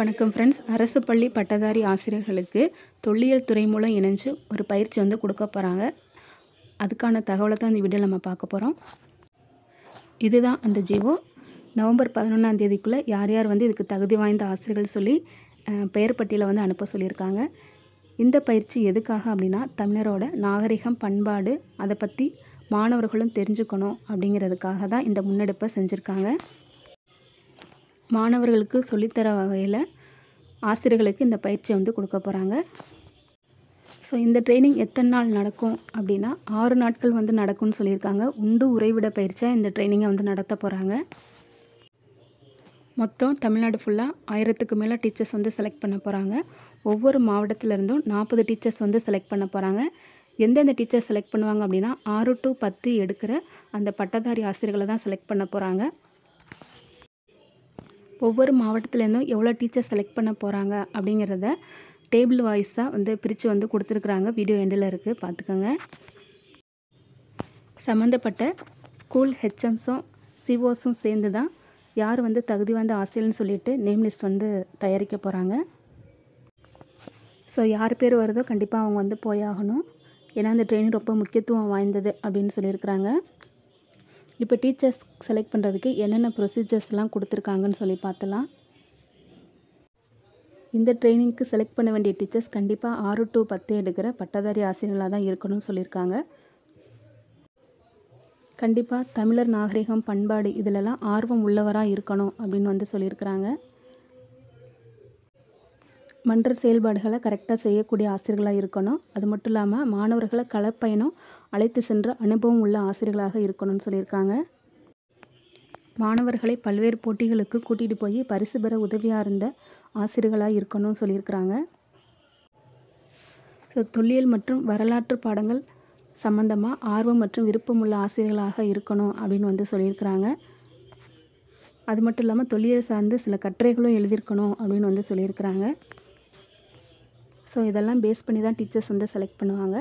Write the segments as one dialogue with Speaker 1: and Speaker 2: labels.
Speaker 1: வணக்கம் ஃப்ரெண்ட்ஸ் அரசு பள்ளி பட்டதாரி ஆசிரியர்களுக்கு தொல்லியல் துறை மூலம் இணைஞ்சு ஒரு பயிற்சி வந்து கொடுக்க போகிறாங்க அதுக்கான தகவலை தான் இந்த வீடியோ நம்ம பார்க்க போகிறோம் இதுதான் அந்த ஜீவோ நவம்பர் பதினொன்றாம் தேதிக்குள்ளே யார் யார் வந்து இதுக்கு தகுதி வாய்ந்த ஆசிரியர்கள் சொல்லி பெயர் பட்டியலை வந்து அனுப்ப சொல்லியிருக்காங்க இந்த பயிற்சி எதுக்காக அப்படின்னா தமிழரோட நாகரிகம் பண்பாடு அதை பற்றி மாணவர்களும் தெரிஞ்சுக்கணும் அப்படிங்கிறதுக்காக தான் இந்த முன்னெடுப்பை செஞ்சுருக்காங்க மாணவர்களுக்கு சொல்லித்தர வகையில் ஆசிரியர்களுக்கு இந்த பயிற்சியை வந்து கொடுக்க போகிறாங்க ஸோ இந்த ட்ரைனிங் எத்தனை நாள் நடக்கும் அப்படின்னா ஆறு நாட்கள் வந்து நடக்கும்னு சொல்லியிருக்காங்க உண்டு உறைவிட பயிற்சியாக இந்த ட்ரைனிங்கை வந்து நடத்த போகிறாங்க மொத்தம் தமிழ்நாடு ஃபுல்லாக ஆயிரத்துக்கு மேலே டீச்சர்ஸ் வந்து செலக்ட் பண்ண போகிறாங்க ஒவ்வொரு மாவட்டத்திலிருந்தும் நாற்பது டீச்சர்ஸ் வந்து செலக்ட் பண்ண போகிறாங்க எந்தெந்த டீச்சர் செலக்ட் பண்ணுவாங்க அப்படின்னா ஆறு டு பத்து எடுக்கிற அந்த பட்டதாரி ஆசிரியர்களை தான் செலக்ட் பண்ண போகிறாங்க ஒவ்வொரு மாவட்டத்துலேருந்தும் எவ்வளோ டீச்சர் செலக்ட் பண்ண போகிறாங்க அப்படிங்கிறத டேபிள் வாய்ஸாக வந்து பிரித்து வந்து கொடுத்துருக்குறாங்க வீடியோ எண்டில் இருக்குது பார்த்துக்கோங்க சம்மந்தப்பட்ட ஸ்கூல் ஹெச்எம்ஸும் சிஓஸும் சேர்ந்து தான் யார் வந்து தகுதி வந்த ஆசிரியர்னு சொல்லிட்டு நேம் லிஸ்ட் வந்து தயாரிக்க போகிறாங்க ஸோ யார் பேர் வருதோ கண்டிப்பாக அவங்க வந்து போயாகணும் ஏன்னா அந்த ட்ரெயினிங் ரொம்ப முக்கியத்துவம் வாய்ந்தது அப்படின்னு சொல்லியிருக்கிறாங்க இப்போ டீச்சர்ஸ் செலக்ட் பண்ணுறதுக்கு என்னென்ன ப்ரொசீஜர்ஸ்லாம் கொடுத்துருக்காங்கன்னு சொல்லி பார்த்தலாம் இந்த ட்ரைனிங்க்கு செலக்ட் பண்ண வேண்டிய டீச்சர்ஸ் கண்டிப்பாக ஆறு டு பத்து எடுக்கிற பட்டதாரி ஆசிரியர்களாக தான் இருக்கணும்னு சொல்லியிருக்காங்க கண்டிப்பாக தமிழர் நாகரிகம் பண்பாடு இதிலெல்லாம் ஆர்வம் உள்ளவராக இருக்கணும் அப்படின்னு வந்து சொல்லியிருக்கிறாங்க மன்ற செயல்பாடுகளை கரெக்டாக செய்யக்கூடிய ஆசிரியர்களாக இருக்கணும் அது மட்டும் இல்லாமல் மாணவர்களை களப்பயணம் அழைத்து சென்ற அனுபவம் உள்ள ஆசிரியர்களாக இருக்கணும்னு சொல்லியிருக்காங்க மாணவர்களை பல்வேறு போட்டிகளுக்கு கூட்டிகிட்டு போய் பரிசு பெற உதவியாக இருந்த ஆசிரியர்களாக இருக்கணும்னு சொல்லியிருக்கிறாங்க ஸோ தொல்லியல் மற்றும் வரலாற்று பாடங்கள் சம்மந்தமாக ஆர்வம் மற்றும் விருப்பமுள்ள ஆசிரியர்களாக இருக்கணும் அப்படின்னு வந்து சொல்லியிருக்கிறாங்க அது மட்டும் இல்லாமல் தொல்லியல் சார்ந்து சில கட்டுரைகளும் எழுதியிருக்கணும் அப்படின்னு வந்து சொல்லியிருக்கிறாங்க ஸோ இதெல்லாம் பேஸ் பண்ணி தான் டீச்சர்ஸ் வந்து செலக்ட் பண்ணுவாங்க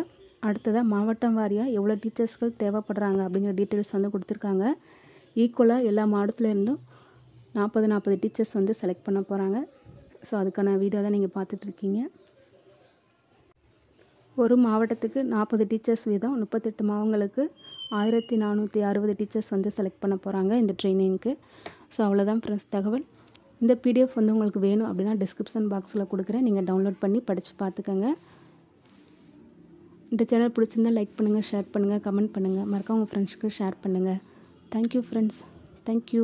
Speaker 1: அடுத்ததாக மாவட்டம் வாரியாக எவ்வளோ டீச்சர்ஸ்கள் தேவைப்படுறாங்க அப்படிங்கிற டீட்டெயில்ஸ் வந்து கொடுத்துருக்காங்க ஈக்குவலாக எல்லா மாவட்டத்துலேருந்தும் நாற்பது நாற்பது டீச்சர்ஸ் வந்து செலக்ட் பண்ண போகிறாங்க ஸோ அதுக்கான வீடியோ தான் நீங்கள் பார்த்துட்ருக்கீங்க ஒரு மாவட்டத்துக்கு நாற்பது டீச்சர்ஸ் வீதம் முப்பத்தெட்டு மாவங்களுக்கு ஆயிரத்தி நானூற்றி அறுபது டீச்சர்ஸ் வந்து செலக்ட் பண்ண போகிறாங்க இந்த ட்ரைனிங்க்கு ஸோ அவ்வளோதான் ஃப்ரெண்ட்ஸ் தகவல் இந்த பிடிஎஃப் வந்து உங்களுக்கு வேணும் அப்படின்னா டிஸ்கிரிப்ஷன் பாக்ஸில் கொடுக்குறேன் நீங்கள் டவுன்லோட் பண்ணி படித்து பார்த்துக்கோங்க இந்த சேனல் பிடிச்சிருந்தால் லைக் பண்ணுங்கள் ஷேர் பண்ணுங்கள் கமெண்ட் பண்ணுங்கள் மறக்காம உங்கள் ஃப்ரெண்ட்ஸ்க்கு ஷேர் பண்ணுங்கள் தேங்க்யூ ஃப்ரெண்ட்ஸ் தேங்க்யூ